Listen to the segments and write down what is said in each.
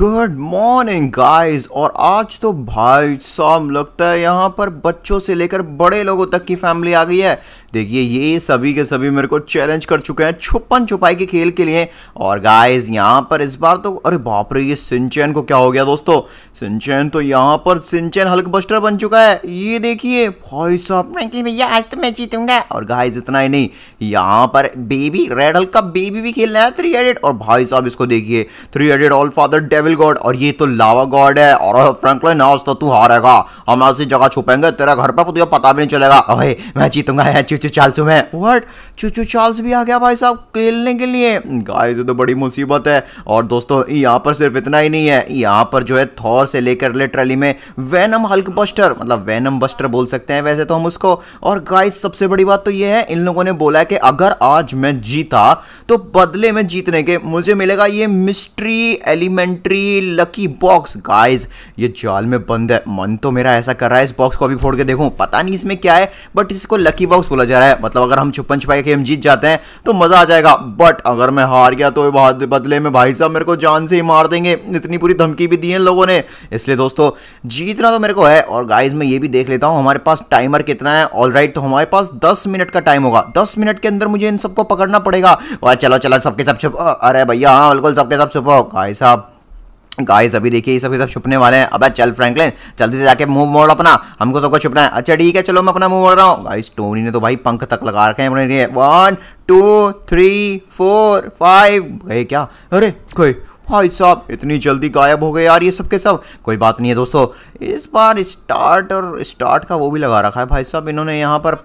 good morning guys और आज तो भाई साहब लगता है यहाँ पर बच्चों से लेकर बड़े लोगों तक की फैमिली आ गई है देखिए ये सभी के सभी मेरे को चैलेंज कर चुके हैं छुपन छुपाई के खेल के लिए और गाइस यहाँ पर इस बार तो अरे बाप रे ये सिंचैन को क्या हो गया दोस्तों सिंचैन तो यहाँ पर सिंचैन हल्क बस्टर बन चुका है ये देखिए भाई साहब फ्रेंकली भैया आज तो मैं जीतूंगा और गाइज इतना ही नहीं यहाँ पर बेबी रेड हल्क का बेबी भी खेलना है थ्री एडेड और भाई साहब इसको देखिए three headed all father devil god और ये तो लावा गॉड है और फ्रैंकलिन हाउस तो तू हारेगा हम ऐसी जगह छुपेंगे तेरा घर पर तुझे पता भी नहीं चलेगा अरे मैं जीतूंगा यहाँ चूचू चार्ल्स में मैं व्हाट चूचू चार्ल्स भी आ गया भाई साहब खेलने के लिए गाइस ये तो बड़ी मुसीबत है और दोस्तों यहाँ पर सिर्फ इतना ही नहीं है यहाँ पर जो है थॉर से लेकर लिटरली में वैनम हल्क बस्टर मतलब वैनम बस्टर बोल सकते हैं वैसे तो हम उसको और गाइस सबसे बड़ी बात तो ये है इन लोगों ने बोला है कि अगर आज मैं जीता तो बदले में जीतने के मुझे मिलेगा ये mystery elementary lucky box guys ये जाल में बंद है मन तो मेरा ऐसा कर रहा है इस बॉक्स को अभी फोड़ के देखूँ पता नहीं इसमें क्या है बट इसको लकी बॉक्स बोला बजा रहा है मतलब अगर हम छुपन छुपाई के हम जीत जाते हैं तो मज़ा आ जाएगा बट अगर मैं हार गया तो बदले में भाई साहब मेरे को जान से ही मार देंगे इतनी पूरी धमकी भी दी है लोगों ने इसलिए दोस्तों जीतना तो मेरे को है और गाइज मैं ये भी देख लेता हूँ हमारे पास टाइमर कितना है ऑल तो हमारे पास दस मिनट का टाइम होगा दस मिनट के अंदर मुझे इन सबको पकड़ना पड़ेगा वाह चलो चलो सबके सब छुप अरे भैया हाँ बिल्कुल सबके सब छुपो भाई साहब गाइस अभी देखिए ये सब के सब छुपने वाले हैं अबे चल फ्रैंकलिन जल्दी से जाके मुंह मोड़ अपना हमको सबको छुपना है अच्छा ठीक है चलो मैं अपना मूव मोड़ रहा हूँ गाइस टोनी ने तो भाई पंख तक लगा रखे हैं अपने लिए one two three four five गए क्या अरे कोई भाई साहब इतनी जल्दी गायब हो गए यार ये सब के सब कोई बात नहीं है दोस्तों इस बार स्टार्ट और स्टार्ट का वो भी लगा रखा है भाई साहब इन्होंने यहाँ पर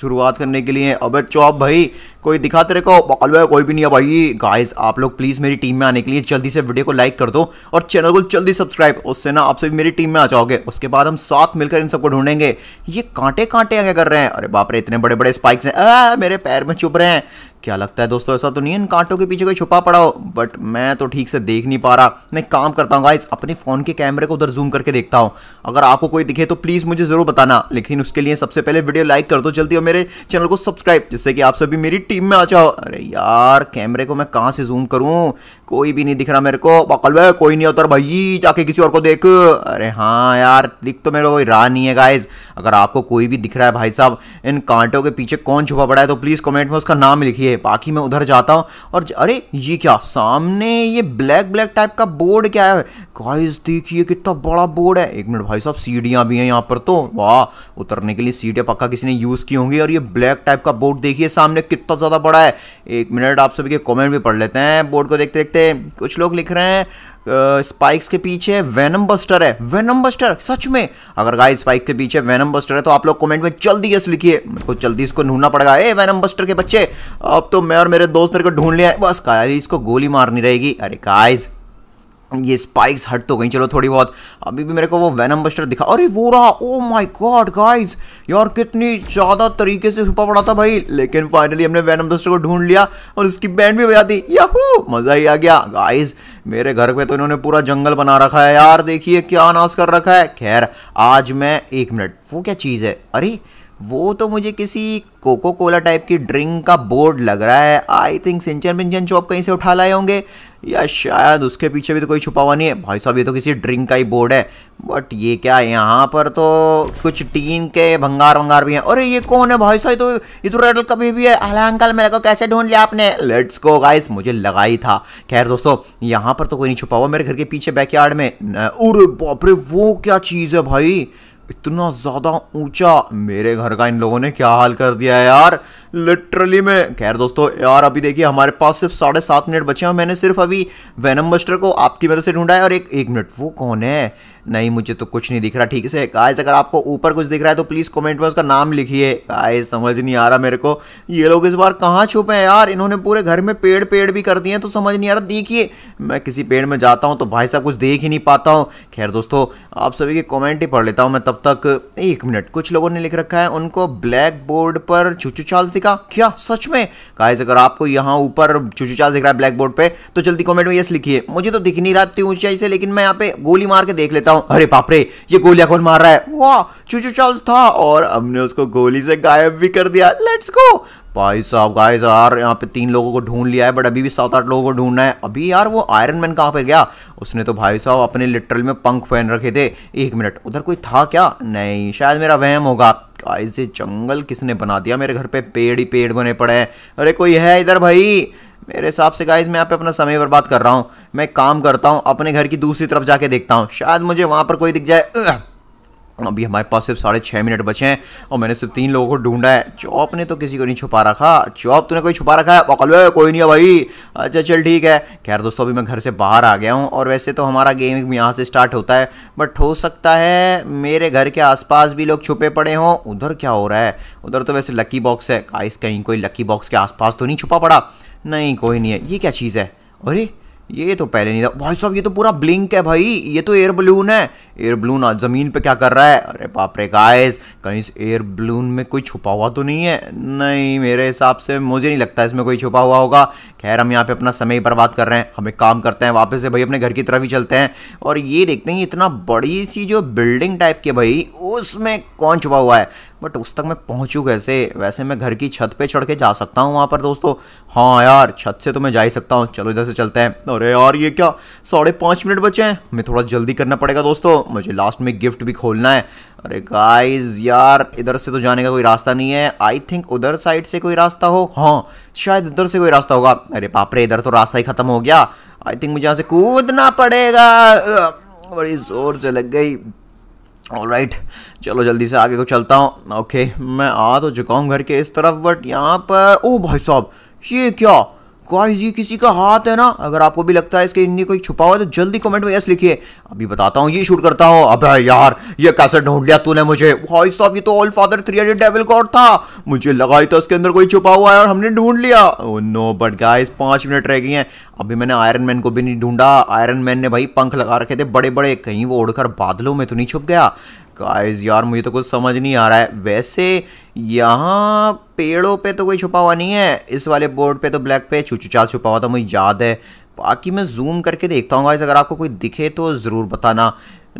शुरुआत करने के लिए अबे चौप भाई कोई दिखाते रहे को बकलवा कोई भी नहीं है भाई गाइस आप लोग प्लीज़ मेरी टीम में आने के लिए जल्दी से वीडियो को लाइक कर दो और चैनल को जल्दी सब्सक्राइब उससे ना आप सभी मेरी टीम में आ जाओगे उसके बाद हम साथ मिलकर इन सबको ढूंढेंगे ये कांटे कांटे आगे कर रहे हैं अरे बाप रे इतने बड़े बड़े स्पाइक्स हैं आ, मेरे पैर में छुप रहे हैं क्या लगता है दोस्तों ऐसा तो नहीं इन कांटों के पीछे कोई छुपा पड़ा हो बट मैं तो ठीक से देख नहीं पा रहा मैं काम करता हूँ गाइस अपने फ़ोन के कैमरे को उधर जूम करके देखता हूँ अगर आपको कोई दिखे तो प्लीज़ मुझे ज़रूर बताना लेकिन उसके लिए सबसे पहले वीडियो लाइक कर दो जल्दी और मेरे चैनल को सब्सक्राइब जिससे कि आप सभी मेरी टीम टीम में आ जाओ अरे यार कैमरे को मैं कहाँ से जूम करूँ कोई भी नहीं दिख रहा मेरे को बकल वे कोई नहीं उतर भाई जाके किसी और को देख अरे हाँ यार दिख तो मेरे कोई राह नहीं है गाइज अगर आपको कोई भी दिख रहा है भाई साहब इन कांटों के पीछे कौन छुपा पड़ा है तो प्लीज़ कमेंट में उसका नाम लिखिए बाकी मैं उधर जाता हूँ और अरे ये क्या सामने ये ब्लैक ब्लैक टाइप का बोर्ड क्या है गाइज देखिए कितना बड़ा बोर्ड है एक मिनट भाई साहब सीढ़ियाँ भी हैं यहाँ पर तो वाह उतरने के लिए सीढ़ियाँ पक्का किसी ने यूज़ की होंगी और ये ब्लैक टाइप का बोर्ड देखिए सामने कितना ज़्यादा बड़ा है एक मिनट आप सभी के कॉमेंट भी पढ़ लेते हैं बोर्ड को देखते देखते सकते कुछ लोग लिख रहे हैं स्पाइक्स के पीछे वेनम बस्टर है वेनम बस्टर सच में अगर गाय स्पाइक के पीछे वेनम बस्टर है तो आप लोग कमेंट में जल्दी यस लिखिए को जल्दी इसको ढूंढना पड़ेगा ए वेनम बस्टर के बच्चे अब तो मैं और मेरे दोस्त मेरे को ढूंढ लिया है बस गाय इसको गोली मारनी रहेगी अरे गाइज ये स्पाइक्स हट तो गई चलो थोड़ी बहुत अभी भी मेरे को वो वैनम बस्टर दिखा अरे वो रहा ओ माय गॉड गाइस यार कितनी ज़्यादा तरीके से छुपा पड़ा था भाई लेकिन फाइनली हमने वैनम बस्टर को ढूंढ लिया और उसकी बैंड भी बजा दी याहू मज़ा ही आ गया गाइस मेरे घर पे तो इन्होंने पूरा जंगल बना रखा है यार देखिए क्या अनाज कर रखा है खैर आज मैं एक मिनट वो क्या चीज़ है अरे वो तो मुझे किसी कोको कोला टाइप की ड्रिंक का बोर्ड लग रहा है आई थिंक सिंचन बिंचन चौप कहीं से उठा लाए होंगे या शायद उसके पीछे भी तो कोई छुपा हुआ नहीं है भाई साहब ये तो किसी ड्रिंक का ही बोर्ड है बट ये क्या है यहाँ पर तो कुछ टीन के भंगार वंगार भी हैं अरे ये कौन है भाई साहब तो ये तो रेडल कभी भी है अला अंकल मेरे को कैसे ढूंढ लिया आपने लेट्स गो गाइस मुझे लगा ही था खैर दोस्तों यहाँ पर तो कोई नहीं छुपा हुआ मेरे घर के पीछे बैकयार्ड में अरे बापरे वो क्या चीज़ है भाई इतना ज़्यादा ऊंचा मेरे घर का इन लोगों ने क्या हाल कर दिया है यार लिटरली में खैर दोस्तों यार अभी देखिए हमारे पास सिर्फ साढ़े सात मिनट बचे हैं मैंने सिर्फ अभी वैनम बस्टर को आपकी मदद से ढूंढा है और एक एक मिनट वो कौन है नहीं मुझे तो कुछ नहीं दिख रहा ठीक से गाइस अगर आपको ऊपर कुछ दिख रहा है तो प्लीज़ कमेंट में उसका नाम लिखिए गाइस समझ नहीं आ रहा मेरे को ये लोग इस बार कहाँ छुपे हैं यार इन्होंने पूरे घर में पेड़ पेड़ भी कर दिए हैं तो समझ नहीं आ रहा देखिए मैं किसी पेड़ में जाता हूँ तो भाई साहब कुछ देख ही नहीं पाता हूँ खैर दोस्तों आप सभी के कॉमेंट ही पढ़ लेता हूँ मैं तब तक एक मिनट कुछ लोगों ने लिख रखा है उनको ब्लैक बोर्ड पर छुचू चाल दिखा क्या सच में गाइस अगर आपको यहाँ ऊपर चूचू चाल दिख रहा है ब्लैक बोर्ड पे तो जल्दी कमेंट में यस लिखिए मुझे तो दिख नहीं रहा थी ऊंचाई से लेकिन मैं यहाँ पे गोली मार के देख लेता हूँ अरे पापरे ये गोलियां कौन मार रहा है वाह चुचू चार्ल्स था और हमने उसको गोली से गायब भी कर दिया लेट्स गो भाई साहब गाइस यार यहाँ पे तीन लोगों को ढूंढ लिया है बट अभी भी सात आठ लोगों को ढूंढना है अभी यार वो आयरन मैन कहाँ पे गया उसने तो भाई साहब अपने लिटरल में पंख पहन रखे थे एक मिनट उधर कोई था क्या नहीं शायद मेरा वहम होगा गाइस ये जंगल किसने बना दिया मेरे घर पे पेड़ ही पेड़ बने पड़े हैं अरे कोई है इधर भाई मेरे हिसाब से गाइज मैं यहाँ पे अपना समय बर्बाद कर रहा हूँ मैं काम करता हूँ अपने घर की दूसरी तरफ जाके देखता हूँ शायद मुझे वहाँ पर कोई दिख जाए अभी हमारे पास सिर्फ साढ़े छः मिनट बचे हैं और मैंने सिर्फ तीन लोगों को ढूंढा है चौप ने तो किसी को नहीं छुपा रखा चौप तूने कोई छुपा रखा है बकलवे कोई नहीं है भाई अच्छा चल ठीक है खैर दोस्तों अभी मैं घर से बाहर आ गया हूँ और वैसे तो हमारा गेम यहाँ से स्टार्ट होता है बट हो सकता है मेरे घर के आसपास भी लोग छुपे पड़े हों उधर क्या हो रहा है उधर तो वैसे लक्की बॉक्स है काइस कहीं कोई लक्की बॉक्स के आसपास तो नहीं छुपा पड़ा नहीं कोई नहीं है ये क्या चीज़ है अरे ये तो पहले नहीं था भाई साहब ये तो पूरा ब्लिंक है भाई ये तो एयर बलून है एयर बलून ज़मीन पे क्या कर रहा है अरे बाप रे गाइस कहीं इस एयर बलून में कोई छुपा हुआ तो नहीं है नहीं मेरे हिसाब से मुझे नहीं लगता इसमें कोई छुपा हुआ होगा खैर हम यहाँ पे अपना समय बर्बाद कर रहे हैं हम एक काम करते हैं वापस से भाई अपने घर की तरफ ही चलते हैं और ये देखते हैं इतना बड़ी सी जो बिल्डिंग टाइप की भाई उसमें कौन छुपा हुआ है बट उस तक मैं पहुंचूँ कैसे वैसे मैं घर की छत पे चढ़ के जा सकता हूँ वहाँ पर दोस्तों हाँ यार छत से तो मैं जा ही सकता हूँ चलो इधर से चलते हैं अरे यार ये क्या साढ़े पाँच मिनट बचे हैं हमें थोड़ा जल्दी करना पड़ेगा दोस्तों मुझे लास्ट में गिफ्ट भी खोलना है अरे गाइस यार इधर से तो जाने का कोई रास्ता नहीं है आई थिंक उधर साइड से कोई रास्ता हो हाँ शायद इधर से कोई रास्ता होगा अरे पापरे इधर तो रास्ता ही ख़त्म हो गया आई थिंक मुझे यहाँ से कूदना पड़ेगा बड़ी ज़ोर से लग गई ऑल राइट right, चलो जल्दी से आगे को चलता हूँ ओके मैं आ तो चुका हूँ घर के इस तरफ बट यहाँ पर ओ भाई साहब ये क्या गाइस ये किसी का हाथ है ना अगर आपको भी लगता है इसके इन्हीं कोई छुपा हुआ है तो जल्दी कमेंट में यस लिखिए अभी बताता हूँ ये शूट करता हूँ अबे यार ये कैसे ढूंढ लिया तूने मुझे भाई साहब ये तो all father three hundred devil god था मुझे लगा ही था उसके अंदर कोई छुपा हुआ है और हमने ढूंढ लिया ओ नो बट गाइस पाँच मिनट रह गई हैं अभी मैंने आयरन मैन को भी नहीं ढूंढा आयरन मैन ने भाई पंख लगा रखे थे बड़े बड़े कहीं वो उड़कर बादलों में तो नहीं छुप गया गाइस यार मुझे तो कुछ समझ नहीं आ रहा है वैसे यहाँ पेड़ों पे तो कोई छुपा हुआ नहीं है इस वाले बोर्ड पे तो ब्लैक पे चाल छुपा हुआ था मुझे याद है बाकी मैं जूम करके देखता हूँ गाइस अगर आपको कोई दिखे तो ज़रूर बताना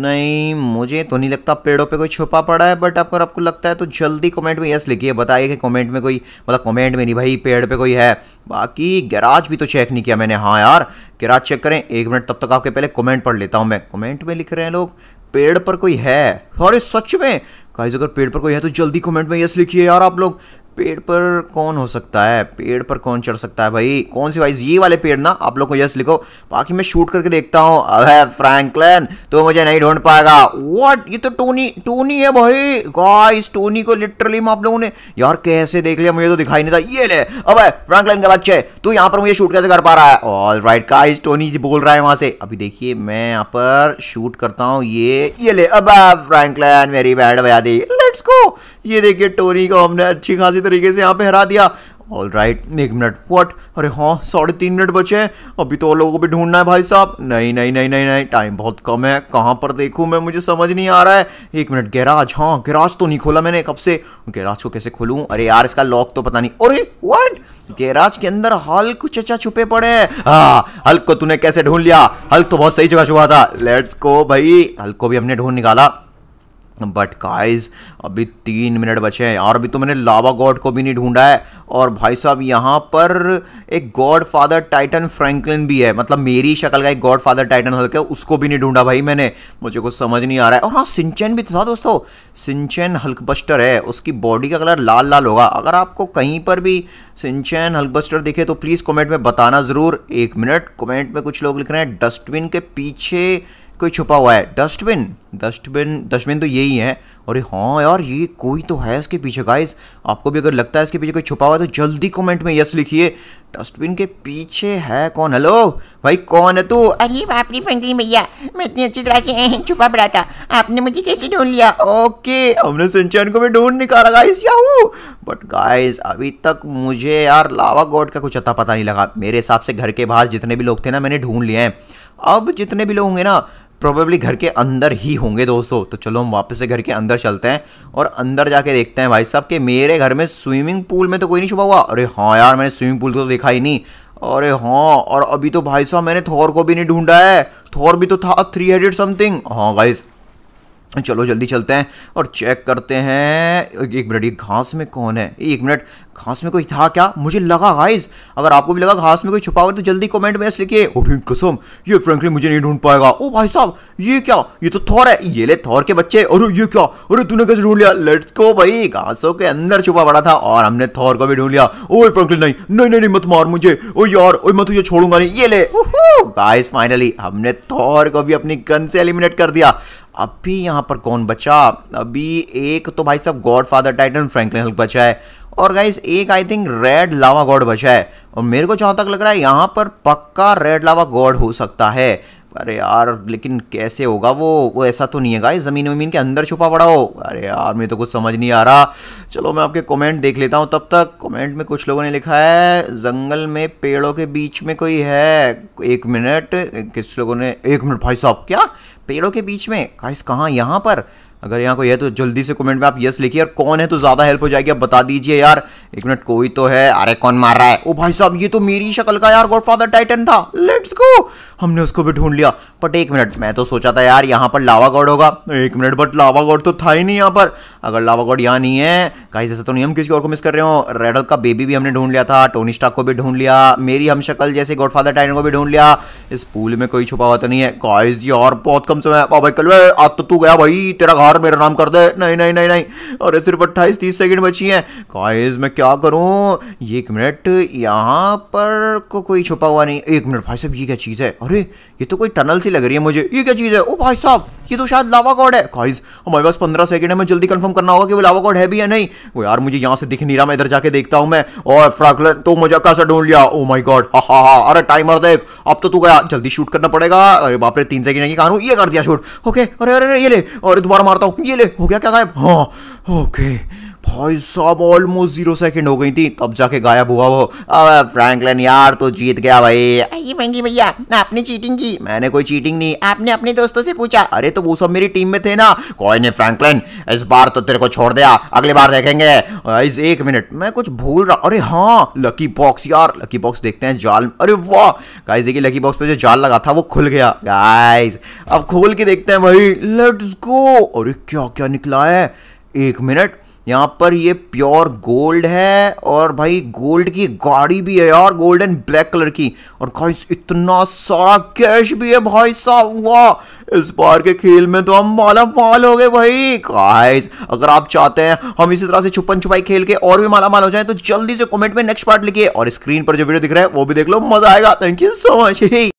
नहीं मुझे तो नहीं लगता पेड़ों पे कोई छुपा पड़ा है बट अगर आपको लगता है तो जल्दी कमेंट में यस लिखिए बताइए कि कमेंट में कोई मतलब कमेंट में नहीं भाई पेड़ पे कोई है बाकी गैराज भी तो चेक नहीं किया मैंने हाँ यार गैराज चेक करें एक मिनट तब तक आपके पहले कमेंट पढ़ लेता हूँ मैं कमेंट में लिख रहे हैं लोग पेड़ पर कोई है अरे सच में गाइज अगर पेड़ पर कोई है तो जल्दी कमेंट में यस लिखिए यार आप लोग पेड़ पर कौन हो सकता है पेड़ पर कौन चढ़ सकता है भाई कौन सी वाइज ये वाले पेड़ ना आप लोग को यस लिखो बाकी मैं शूट करके देखता हूँ अब फ्रैंकलिन तो मुझे नहीं ढूंढ पाएगा व्हाट ये तो टोनी टोनी है भाई गाइस टोनी को लिटरली मैं आप लोगों ने यार कैसे देख लिया मुझे तो दिखाई नहीं था ये ले अब फ्रैंकलिन का बच्चे तू यहाँ पर मुझे शूट कैसे कर पा रहा है all right guys Tony ji बोल रहा है वहां से अभी देखिए मैं यहाँ पर शूट करता हूँ ये ये ले अब फ्रैंकलिन मेरी बैड बया दी लेट्स गो ये देखिए टोरी को हमने अच्छी खासी तरीके से यहाँ पे हरा दिया ऑल राइट right, एक मिनट वॉट अरे हाँ साढ़े तीन मिनट बचे हैं अभी तो और लोगों को भी ढूंढना है भाई साहब नहीं नहीं नहीं नहीं नहीं टाइम बहुत कम है कहाँ पर देखूँ मैं मुझे समझ नहीं आ रहा है एक मिनट गैराज हाँ गैराज तो नहीं खोला मैंने कब से गैराज को कैसे खोलूँ अरे यार इसका लॉक तो पता नहीं अरे वट गैराज के अंदर हल्क चचा छुपे पड़े हैं हाँ हल्क को तूने कैसे ढूंढ लिया हल्क तो बहुत सही जगह छुपा था लेट्स को भाई हल्क को भी हमने ढूंढ निकाला बट काइज अभी तीन मिनट बचे हैं और अभी तो मैंने लावा गॉड को भी नहीं ढूंढा है और भाई साहब यहाँ पर एक गॉड फादर टाइटन फ्रैंकलिन भी है मतलब मेरी शक्ल का एक गॉड फादर टाइटन है उसको भी नहीं ढूंढा भाई मैंने मुझे कुछ समझ नहीं आ रहा है और हाँ सिंचन भी तो था दोस्तों सिंचन हल्कबस्टर है उसकी बॉडी का कलर लाल लाल होगा अगर आपको कहीं पर भी सिंचन हल्कबस्टर दिखे तो प्लीज़ कॉमेंट में बताना ज़रूर एक मिनट कॉमेंट में कुछ लोग लिख रहे हैं डस्टबिन के पीछे कोई छुपा हुआ है डस्टबिन डस्टबिन डस्टबिन तो यही है और ये हाँ यार ये कोई तो है इसके पीछे गाइस आपको भी अगर लगता है इसके पीछे कोई छुपा हुआ है तो जल्दी कमेंट में यस लिखिए डस्टबिन के पीछे है कौन हेलो भाई कौन है तू अरे बाप रे फ्रेंकलिन भैया मैं इतनी अच्छी तरह से छुपा पड़ा था आपने मुझे कैसे ढूंढ लिया ओके हमने सिंचन को भी ढूंढ निकाला गाइस याहू बट गाइस अभी तक मुझे यार लावा गॉड का कुछ अता पता नहीं लगा मेरे हिसाब से घर के बाहर जितने भी लोग थे ना मैंने ढूंढ लिए हैं अब जितने भी लोग होंगे ना प्रोबेबली घर के अंदर ही होंगे दोस्तों तो चलो हम वापस से घर के अंदर चलते हैं और अंदर जाके देखते हैं भाई साहब कि मेरे घर में स्विमिंग पूल में तो कोई नहीं छुपा हुआ अरे हाँ यार मैंने स्विमिंग पूल तो देखा ही नहीं अरे हाँ और अभी तो भाई साहब मैंने थौर को भी नहीं ढूंढा है थौर भी तो था थ्री हेडेड समथिंग हाँ भाई चलो जल्दी चलते हैं और चेक करते हैं एक मिनट ये घास में कौन है एक मिनट घास में कोई था क्या मुझे लगा गाइस अगर आपको भी लगा घास में कोई छुपा हुआ तो जल्दी कमेंट में लिखिए कसम ये फ्रेंकली मुझे नहीं ढूंढ पाएगा ओ भाई साहब ये क्या ये तो थौर है ये ले थौर के बच्चे अरे ये क्या अरे तूने कैसे ढूंढ लिया लेट्स को भाई घासों के अंदर छुपा पड़ा था और हमने थौर को भी ढूंढ लिया ओ नहीं नहीं नहीं नहीं मत मार मुझे ओ यार ओ मैं तुझे छोड़ूंगा नहीं ये ले गाइस फाइनली हमने थौर को भी अपनी गन से एलिमिनेट कर दिया अभी यहाँ पर कौन बचा अभी एक तो भाई साहब god father Titan Franklin Hulk बचा है और गाइस एक I think red lava god बचा है और मेरे को जहाँ तक लग रहा है यहाँ पर पक्का रेड लावा गॉड हो सकता है अरे यार लेकिन कैसे होगा वो वो ऐसा तो नहीं है गाइस ज़मीन वमीन के अंदर छुपा पड़ा हो अरे यार मेरे तो कुछ समझ नहीं आ रहा चलो मैं आपके कमेंट देख लेता हूँ तब तक कमेंट में कुछ लोगों ने लिखा है जंगल में पेड़ों के बीच में कोई है एक मिनट किस लोगों ने एक मिनट भाई साहब क्या पेड़ों के बीच में गाइस कहाँ यहाँ पर अगर यहाँ कोई है तो जल्दी से कमेंट में आप यस लिखिए और कौन है तो ज़्यादा हेल्प हो जाएगी आप बता दीजिए यार एक मिनट कोई तो है अरे कौन मार रहा है ओ भाई साहब ये तो मेरी शक्ल का यार गॉडफादर टाइटन था लेट्स गो हमने उसको भी ढूंढ लिया बट एक मिनट मैं तो सोचा था यार यहाँ पर लावा गॉड होगा एक मिनट बट लावा गॉड तो था ही नहीं यहाँ पर अगर लावा गॉड यहाँ नहीं है कहीं जैसे तो नहीं हम किसी और को मिस कर रहे हो रेडल का बेबी भी हमने ढूंढ लिया था टोनी स्टाक को भी ढूंढ लिया मेरी हम शक्ल जैसे गॉडफादर टाइटन को भी ढूंढ लिया इस पूल में कोई छुपा हुआ तो नहीं है काइज यार बहुत कम कसम से मैं भाई कल आज तो तू गया भाई तेरा घर मेरा नाम कर दे नहीं नहीं नहीं नहीं अरे सिर्फ अट्ठाईस तीस सेकंड बची हैं काइज मैं क्या करूँ एक मिनट यहाँ पर को कोई छुपा हुआ नहीं एक मिनट भाई साहब ये क्या चीज़ है अरे ये तो कोई टनल सी लग रही है मुझे ये क्या चीज़ है ओ भाई साहब ये तो शायद लावा कॉड है काइज हमारे पास पंद्रह सेकंड है मैं जल्दी कन्फर्म करना होगा कि वो लावा कॉड है भी या नहीं वो यार मुझे यहाँ से दिख नहीं रहा मैं इधर जाके देखता हूँ मैं और फ्रैकलन तो मुझे कैसा ढूंढ लिया ओ माई गॉड हा हा अरे टाइमर देख अब तो तू गया जल्दी शूट करना पड़ेगा अरे बाप रे तीन सेकंड की कहा ये कर कर दिया शूट ओके अरे अरे ये ले अरे दोबारा मारता हूँ ये ले हो गया क्या गायब हाँ ओके भाई सब ऑलमोस्ट जीरो सेकंड हो गई थी तब जाके गायब हुआ वो अब फ्रैंकलिन यार तो जीत गया भाई आइए महंगी भैया आपने चीटिंग की मैंने कोई चीटिंग नहीं आपने अपने दोस्तों से पूछा अरे तो वो सब मेरी टीम में थे ना कोई नहीं फ्रैंकलिन इस बार तो तेरे को छोड़ दिया अगली बार देखेंगे इस एक मिनट मैं कुछ भूल रहा अरे हाँ लकी बॉक्स यार लकी बॉक्स देखते हैं जाल अरे वाह गाइस देखिए लकी बॉक्स पे जो जाल लगा था वो खुल गया गाइस अब खोल के देखते हैं भाई लेट्स गो अरे क्या क्या निकला है एक मिनट यहाँ पर ये प्योर गोल्ड है और भाई गोल्ड की गाड़ी भी है यार गोल्ड एंड ब्लैक कलर की और गाइस इतना सारा कैश भी है भाई साहब वाह इस बार के खेल में तो हम माला माल हो गए भाई गाइस अगर आप चाहते हैं हम इसी तरह से छुपन छुपाई खेल के और भी माला माल हो जाए तो जल्दी से कमेंट में नेक्स्ट पार्ट लिखिए और स्क्रीन पर जो वीडियो दिख रहा है वो भी देख लो मजा आएगा थैंक यू सो मच